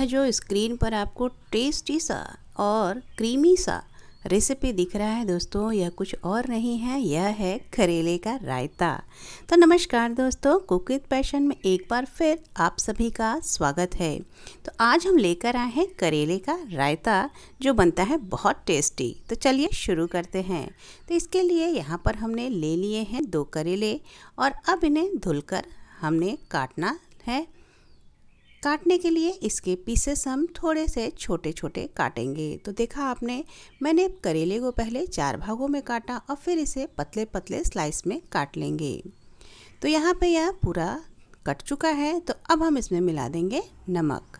था जो स्क्रीन पर आपको टेस्टी सा और क्रीमी सा रेसिपी दिख रहा है दोस्तों यह कुछ और नहीं है यह है करेले का रायता तो नमस्कार दोस्तों कुक विद पैशन में एक बार फिर आप सभी का स्वागत है तो आज हम लेकर आए हैं करेले का रायता जो बनता है बहुत टेस्टी तो चलिए शुरू करते हैं तो इसके लिए यहाँ पर हमने ले लिए हैं दो करेले और अब इन्हें धुलकर हमने काटना है काटने के लिए इसके पीसेस हम थोड़े से छोटे छोटे काटेंगे तो देखा आपने मैंने करेले को पहले चार भागों में काटा और फिर इसे पतले पतले स्लाइस में काट लेंगे तो यहाँ पे यह पूरा कट चुका है तो अब हम इसमें मिला देंगे नमक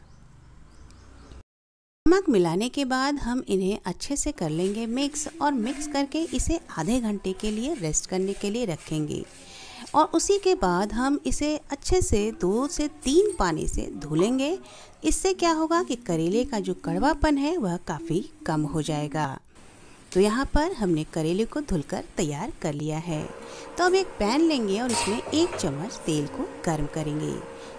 नमक मिलाने के बाद हम इन्हें अच्छे से कर लेंगे मिक्स और मिक्स करके इसे आधे घंटे के लिए रेस्ट करने के लिए रखेंगे और उसी के बाद हम इसे अच्छे से दो से तीन पानी से धुलेंगे इससे क्या होगा कि करेले का जो कड़वापन है वह काफ़ी कम हो जाएगा तो यहाँ पर हमने करेले को धुलकर तैयार कर लिया है तो अब एक पैन लेंगे और इसमें एक चम्मच तेल को गर्म करेंगे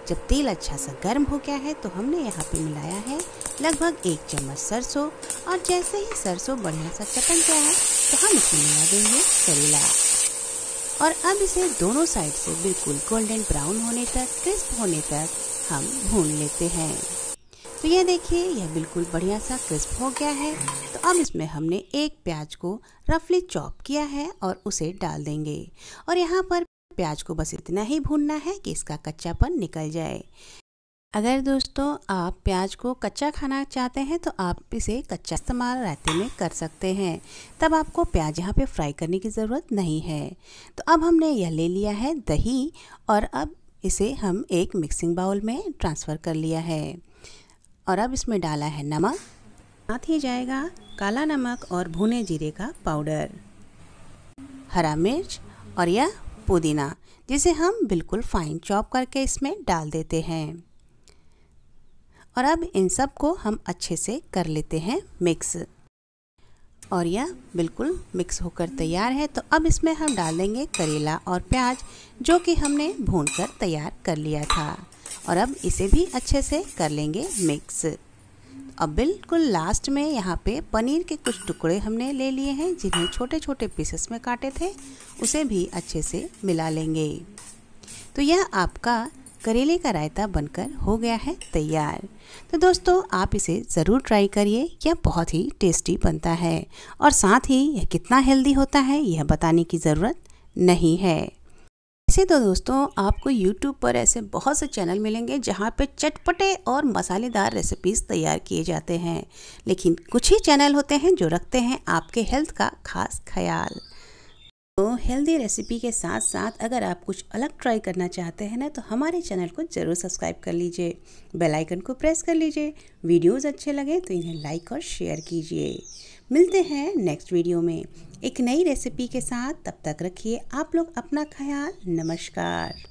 जब तेल अच्छा सा गर्म हो गया है तो हमने यहाँ पे मिलाया है लगभग एक चम्मच सरसों और जैसे ही सरसों बढ़िया सा चटन गया है तो हम इसमें मिला देंगे करेला और अब इसे दोनों साइड से बिल्कुल गोल्डन ब्राउन होने तक क्रिस्प होने तक हम भून लेते हैं तो यह देखिए यह बिल्कुल बढ़िया सा क्रिस्प हो गया है तो अब इसमें हमने एक प्याज को रफली चॉप किया है और उसे डाल देंगे और यहाँ पर प्याज को बस इतना ही भूनना है कि इसका कच्चापन निकल जाए अगर दोस्तों आप प्याज को कच्चा खाना चाहते हैं तो आप इसे कच्चा इस्तेमाल रायते में कर सकते हैं तब आपको प्याज यहाँ पे फ्राई करने की ज़रूरत नहीं है तो अब हमने यह ले लिया है दही और अब इसे हम एक मिक्सिंग बाउल में ट्रांसफ़र कर लिया है और अब इसमें डाला है नमक साथ ही जाएगा काला नमक और भुने जीरे का पाउडर हरा मिर्च और यह पुदीना जिसे हम बिल्कुल फाइन चॉप करके इसमें डाल देते हैं और अब इन सब को हम अच्छे से कर लेते हैं मिक्स और यह बिल्कुल मिक्स होकर तैयार है तो अब इसमें हम डाल देंगे करेला और प्याज जो कि हमने भून कर तैयार कर लिया था और अब इसे भी अच्छे से कर लेंगे मिक्स अब बिल्कुल लास्ट में यहाँ पे पनीर के कुछ टुकड़े हमने ले लिए हैं जिन्हें छोटे छोटे पीसेस में काटे थे उसे भी अच्छे से मिला लेंगे तो यह आपका करेले का रायता बनकर हो गया है तैयार तो दोस्तों आप इसे ज़रूर ट्राई करिए यह बहुत ही टेस्टी बनता है और साथ ही यह कितना हेल्दी होता है यह बताने की ज़रूरत नहीं है ऐसे तो दोस्तों आपको YouTube पर ऐसे बहुत से चैनल मिलेंगे जहाँ पे चटपटे और मसालेदार रेसिपीज़ तैयार किए जाते हैं लेकिन कुछ ही चैनल होते हैं जो रखते हैं आपके हेल्थ का खास ख्याल हेल्दी रेसिपी के साथ साथ अगर आप कुछ अलग ट्राई करना चाहते हैं ना तो हमारे चैनल को ज़रूर सब्सक्राइब कर लीजिए बेल आइकन को प्रेस कर लीजिए वीडियोस अच्छे लगे तो इन्हें लाइक और शेयर कीजिए मिलते हैं नेक्स्ट वीडियो में एक नई रेसिपी के साथ तब तक रखिए आप लोग अपना ख्याल नमस्कार